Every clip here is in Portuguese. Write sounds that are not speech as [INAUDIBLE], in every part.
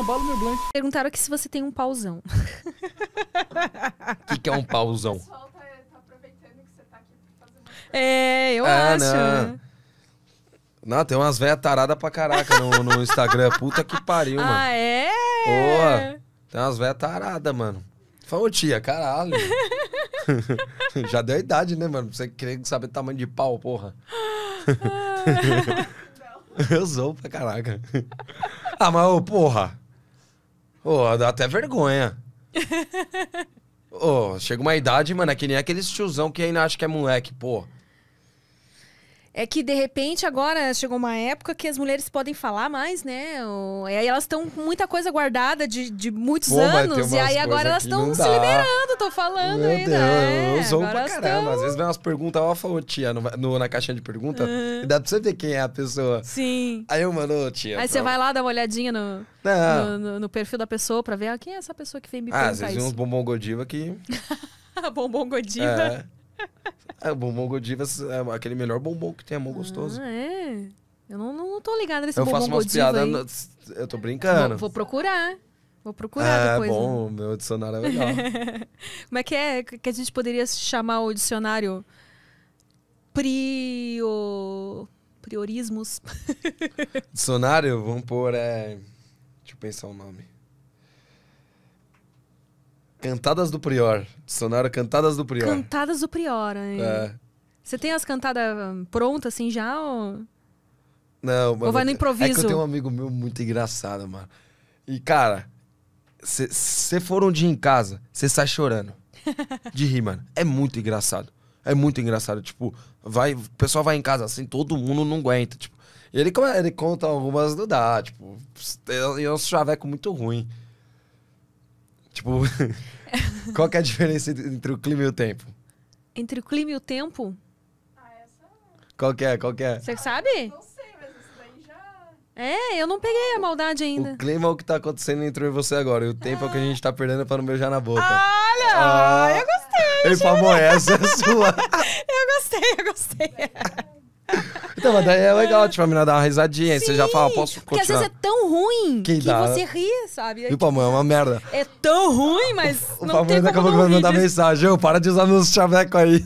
meu Perguntaram aqui se você tem um pauzão. O que, que é um pauzão? pessoal tá, tá aproveitando que você tá aqui pra fazer uma É, eu Ah, acho. não. Né? Não, tem umas velhas taradas pra caraca no, no Instagram. Puta que pariu, ah, mano. Ah, é? Porra. Tem umas velhas taradas, mano. Falou, tia, caralho. [LAUGHS] Já deu a idade, né, mano? Pra Você querer saber tamanho de pau, porra. Ah. [LAUGHS] Eu sou pra caraca. Ah, mas, ô, porra. Ô, dá até vergonha. [LAUGHS] Ô, chega uma idade, mano, é que nem aqueles tiozão que ainda acha que é moleque, pô. É que de repente agora chegou uma época que as mulheres podem falar mais, né? E aí elas estão com muita coisa guardada de, de muitos Pô, anos. E aí agora elas estão se liberando, tô falando Meu ainda. Deus, é, eu pra caramba. Tão... Às vezes vem umas perguntas, ó, falou, tia, no, no, na caixinha de pergunta, uhum. e dá pra você ver quem é a pessoa. Sim. Aí eu mando, tia. Aí pra... você vai lá dar uma olhadinha no, no, no, perfil da pessoa pra ver ah, quem é essa pessoa que veio me perguntar. Ah, às vezes isso. uns bombom Godiva que. [LAUGHS] bombom Godiva. É. É, o bombom Godivas é aquele melhor bombom que tem, é bom gostoso. Ah, é? Eu não, não, tô ligada nesse eu bombom Eu faço umas piadas, no... eu tô brincando. Vou, vou procurar. Vou procurar é, depois. É bom, né? meu dicionário é [LAUGHS] legal. Como é que é que a gente poderia chamar o dicionário prio priorismos? [LAUGHS] dicionário, vamos pôr, é... deixa eu pensar o nome. Cantadas do Prior. sonara Cantadas do Prior. Cantadas do Prior, hein? É. Você tem as cantadas ah, prontas assim já ou... Não, mas. Ou vai no improviso? É que eu tenho um amigo meu muito engraçado, mano. E, cara, se você for um dia em casa, você sai chorando. [LAUGHS] De rir, mano. É muito engraçado. É muito engraçado. Tipo, vai, o pessoal vai em casa assim, todo mundo não aguenta. Tipo, e ele, ele conta algumas do dá, tipo, eu é, é um chaveco muito ruim. Tipo, [LAUGHS] qual que é a diferença entre o clima e o tempo? Entre o clima e o tempo? Ah, essa... Qual que é? Qual que é? Você sabe? Não sei, mas isso daí já... É, eu não peguei a maldade ainda. O clima é o que tá acontecendo entre você agora. E o tempo é o que a gente tá perdendo pra não beijar na boca. Olha! Ah. Eu gostei! ele falou essa é sua! [LAUGHS] eu gostei, eu gostei. [LAUGHS] Então, mas daí é, é legal, tipo, a menina dá uma risadinha, Sim, aí você já fala, posso continuar? Porque às vezes é tão ruim que, que você ri, sabe? E o Pamonha é uma merda. É tão ruim, mas [LAUGHS] o, não o tem como daqui a pouco vai mandar mensagem, Eu para de usar meus chavecos aí.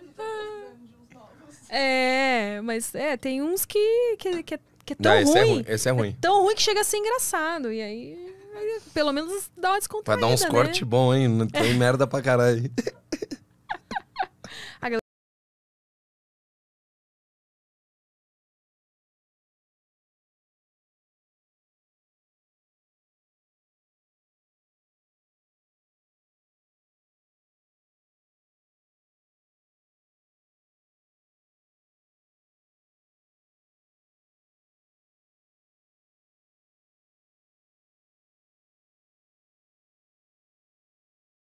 [LAUGHS] é, mas é, tem uns que, que, que, é, que é tão não, esse é ruim, é ruim. Esse é ruim. É tão ruim que chega a ser engraçado, e aí... Pelo menos dá uma descontraída, Vai dar uns né? cortes bons, hein? Tem merda pra caralho. [LAUGHS]